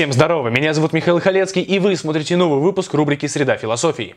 Всем здорово, меня зовут Михаил Халецкий, и вы смотрите новый выпуск рубрики «Среда философии».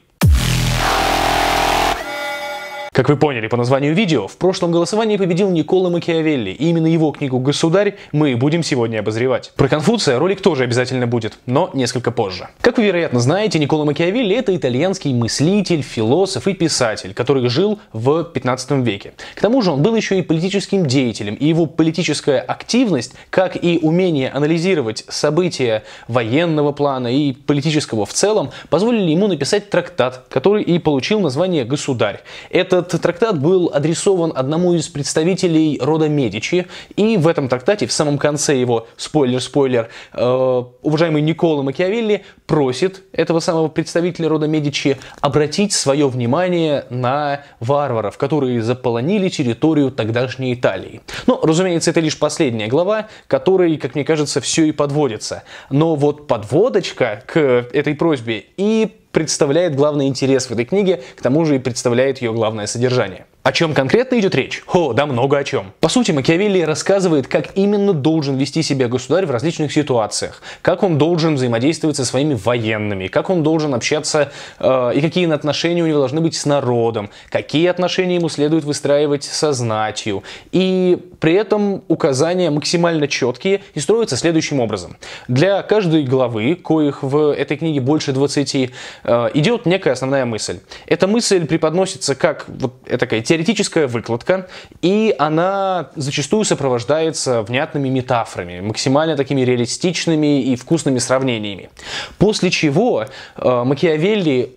Как вы поняли по названию видео, в прошлом голосовании победил Никола Макиавелли, и именно его книгу «Государь» мы будем сегодня обозревать. Про Конфуция ролик тоже обязательно будет, но несколько позже. Как вы, вероятно, знаете, Никола Макиавелли – это итальянский мыслитель, философ и писатель, который жил в 15 веке. К тому же он был еще и политическим деятелем, и его политическая активность, как и умение анализировать события военного плана и политического в целом, позволили ему написать трактат, который и получил название «Государь». Это этот трактат был адресован одному из представителей рода Медичи, и в этом трактате, в самом конце его, спойлер-спойлер, э, уважаемый Никола Макиавелли просит этого самого представителя рода Медичи обратить свое внимание на варваров, которые заполонили территорию тогдашней Италии. Но, ну, разумеется, это лишь последняя глава, которой, как мне кажется, все и подводится. Но вот подводочка к этой просьбе и представляет главный интерес в этой книге, к тому же и представляет ее главное содержание. О чем конкретно идет речь? О, да много о чем. По сути, Макиавелли рассказывает, как именно должен вести себя государь в различных ситуациях, как он должен взаимодействовать со своими военными, как он должен общаться э, и какие отношения у него должны быть с народом, какие отношения ему следует выстраивать со знатью. И при этом указания максимально четкие и строятся следующим образом. Для каждой главы, коих в этой книге больше 20, э, идет некая основная мысль. Эта мысль преподносится как вот э, такая тема, теоретическая выкладка, и она зачастую сопровождается внятными метафорами, максимально такими реалистичными и вкусными сравнениями. После чего э, Макиавелли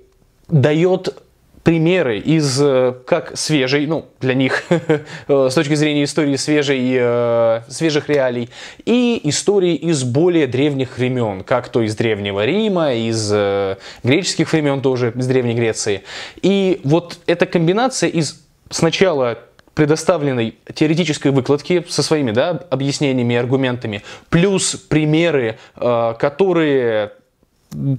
дает примеры из э, как свежей, ну, для них, э, с точки зрения истории свежей, э, свежих реалий, и истории из более древних времен, как то из Древнего Рима, из э, греческих времен тоже, из Древней Греции. И вот эта комбинация из сначала предоставленной теоретической выкладки со своими да, объяснениями и аргументами, плюс примеры, э, которые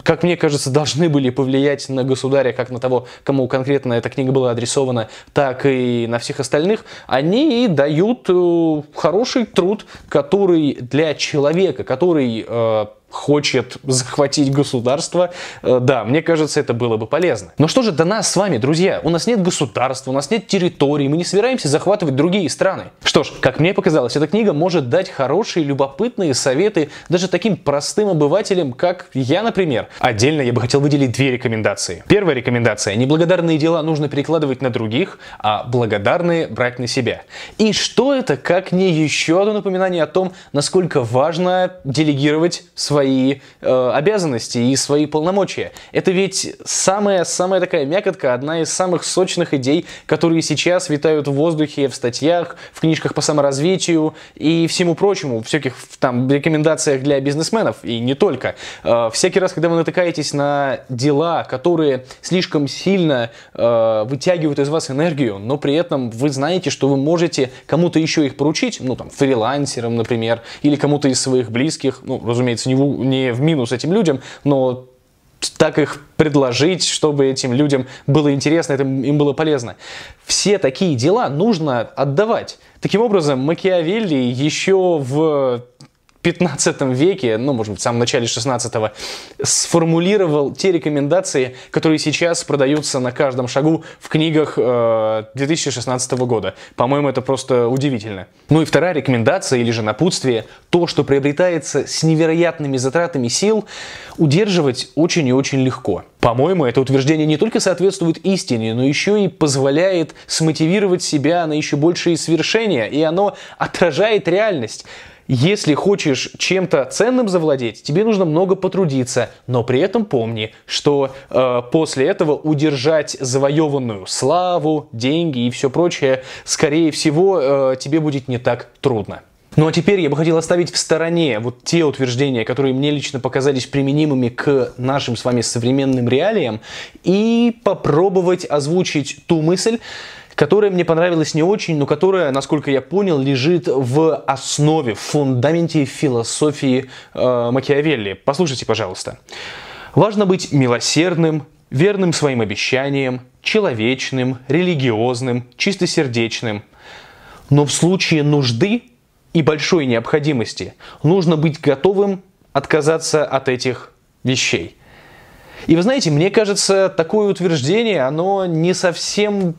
как мне кажется, должны были повлиять на государя, как на того, кому конкретно эта книга была адресована, так и на всех остальных, они дают э, хороший труд, который для человека, который э, хочет захватить государство, э, да, мне кажется, это было бы полезно. Но что же до нас с вами, друзья? У нас нет государства, у нас нет территории, мы не собираемся захватывать другие страны. Что ж, как мне показалось, эта книга может дать хорошие, любопытные советы даже таким простым обывателям, как я, например. Отдельно я бы хотел выделить две рекомендации. Первая рекомендация. Неблагодарные дела нужно перекладывать на других, а благодарные брать на себя. И что это, как не еще одно напоминание о том, насколько важно делегировать свои свои э, обязанности и свои полномочия. Это ведь самая-самая такая мякотка, одна из самых сочных идей, которые сейчас витают в воздухе, в статьях, в книжках по саморазвитию и всему прочему, всяких там рекомендациях для бизнесменов и не только. Э, всякий раз, когда вы натыкаетесь на дела, которые слишком сильно э, вытягивают из вас энергию, но при этом вы знаете, что вы можете кому-то еще их поручить, ну там фрилансерам, например, или кому-то из своих близких, ну разумеется, не в ну, не в минус этим людям, но так их предложить, чтобы этим людям было интересно, это им было полезно. Все такие дела нужно отдавать. Таким образом, Макиавелли еще в 15 веке, ну, может быть, в самом начале 16-го, сформулировал те рекомендации, которые сейчас продаются на каждом шагу в книгах э, 2016 года. По-моему, это просто удивительно. Ну и вторая рекомендация, или же напутствие, то, что приобретается с невероятными затратами сил, удерживать очень и очень легко. По-моему, это утверждение не только соответствует истине, но еще и позволяет смотивировать себя на еще большие свершения, и оно отражает реальность. Если хочешь чем-то ценным завладеть, тебе нужно много потрудиться, но при этом помни, что э, после этого удержать завоеванную славу, деньги и все прочее, скорее всего, э, тебе будет не так трудно. Ну а теперь я бы хотел оставить в стороне вот те утверждения, которые мне лично показались применимыми к нашим с вами современным реалиям, и попробовать озвучить ту мысль, которая мне понравилась не очень, но которая, насколько я понял, лежит в основе, в фундаменте философии э, Макиавелли. Послушайте, пожалуйста. Важно быть милосердным, верным своим обещаниям, человечным, религиозным, чистосердечным. Но в случае нужды и большой необходимости, нужно быть готовым отказаться от этих вещей. И вы знаете, мне кажется, такое утверждение, оно не совсем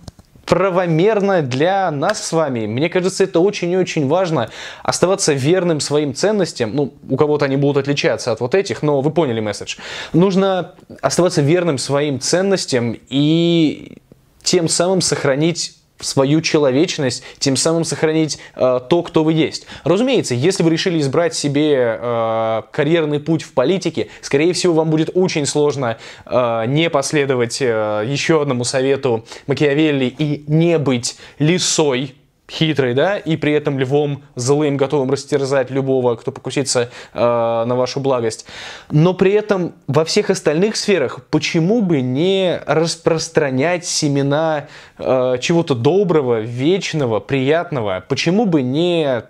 правомерно для нас с вами. Мне кажется, это очень и очень важно оставаться верным своим ценностям. Ну, у кого-то они будут отличаться от вот этих, но вы поняли месседж. Нужно оставаться верным своим ценностям и тем самым сохранить свою человечность, тем самым сохранить э, то, кто вы есть. Разумеется, если вы решили избрать себе э, карьерный путь в политике, скорее всего, вам будет очень сложно э, не последовать э, еще одному совету Макиавелли и не быть лисой, хитрый, да, и при этом львом злым, готовым растерзать любого, кто покусится э, на вашу благость. Но при этом во всех остальных сферах почему бы не распространять семена э, чего-то доброго, вечного, приятного? Почему бы не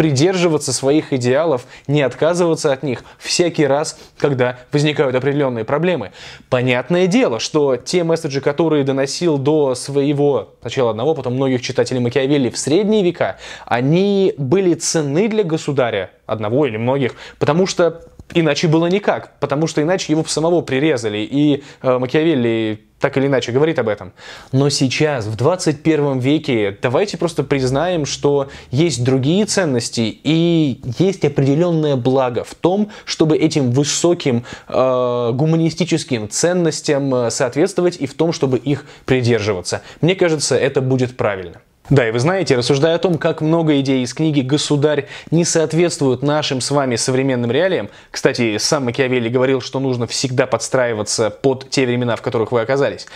придерживаться своих идеалов, не отказываться от них всякий раз, когда возникают определенные проблемы. Понятное дело, что те месседжи, которые доносил до своего, сначала одного, потом многих читателей Макиавелли в средние века, они были ценны для государя, одного или многих, потому что Иначе было никак, потому что иначе его самого прирезали, и э, Макиавелли так или иначе говорит об этом. Но сейчас, в 21 веке, давайте просто признаем, что есть другие ценности и есть определенное благо в том, чтобы этим высоким э, гуманистическим ценностям э, соответствовать и в том, чтобы их придерживаться. Мне кажется, это будет правильно. Да, и вы знаете, рассуждая о том, как много идей из книги «Государь» не соответствуют нашим с вами современным реалиям, кстати, сам Макиавелли говорил, что нужно всегда подстраиваться под те времена, в которых вы оказались,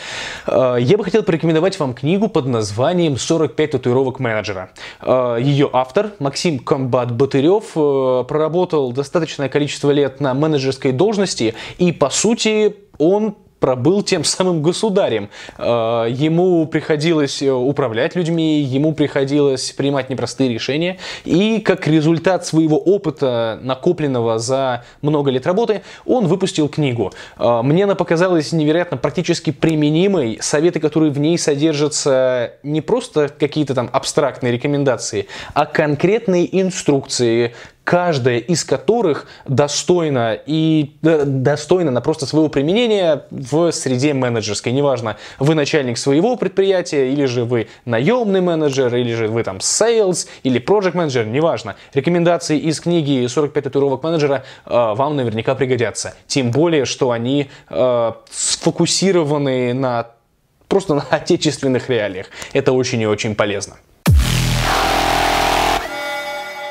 э, я бы хотел порекомендовать вам книгу под названием «45 татуировок менеджера». Э, ее автор, Максим Комбат Батырев, э, проработал достаточное количество лет на менеджерской должности и, по сути, он пробыл тем самым государем. Э, ему приходилось э, управлять людьми, ему приходилось принимать непростые решения. И как результат своего опыта, накопленного за много лет работы, он выпустил книгу. Э, мне она показалась невероятно практически применимой. Советы, которые в ней содержатся, не просто какие-то там абстрактные рекомендации, а конкретные инструкции, каждая из которых достойна и э, достойна на просто своего применения в среде менеджерской. Неважно, вы начальник своего предприятия, или же вы наемный менеджер, или же вы там sales, или project менеджер, неважно. Рекомендации из книги «45 татуировок менеджера» э, вам наверняка пригодятся. Тем более, что они э, сфокусированы на просто на отечественных реалиях. Это очень и очень полезно.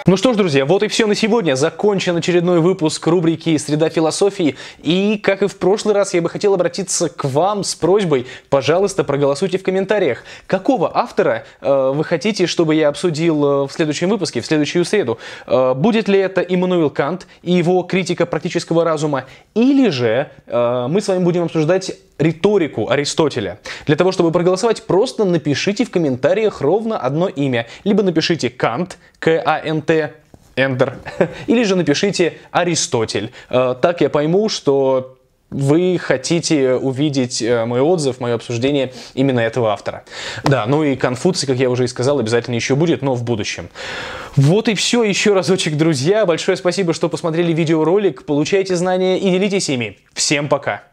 Ну что ж, друзья, вот и все на сегодня. Закончен очередной выпуск рубрики «Среда философии». И, как и в прошлый раз, я бы хотел обратиться к вам с просьбой, пожалуйста, проголосуйте в комментариях, какого автора э, вы хотите, чтобы я обсудил э, в следующем выпуске, в следующую среду. Э, будет ли это Иммануил Кант и его критика практического разума, или же э, мы с вами будем обсуждать риторику Аристотеля. Для того, чтобы проголосовать, просто напишите в комментариях ровно одно имя. Либо напишите Кант, К-А-Н-Т, Эндер. Или же напишите Аристотель. Э, так я пойму, что вы хотите увидеть э, мой отзыв, мое обсуждение именно этого автора. Да, ну и Конфуций, как я уже и сказал, обязательно еще будет, но в будущем. Вот и все еще разочек, друзья. Большое спасибо, что посмотрели видеоролик. Получайте знания и делитесь ими. Всем пока!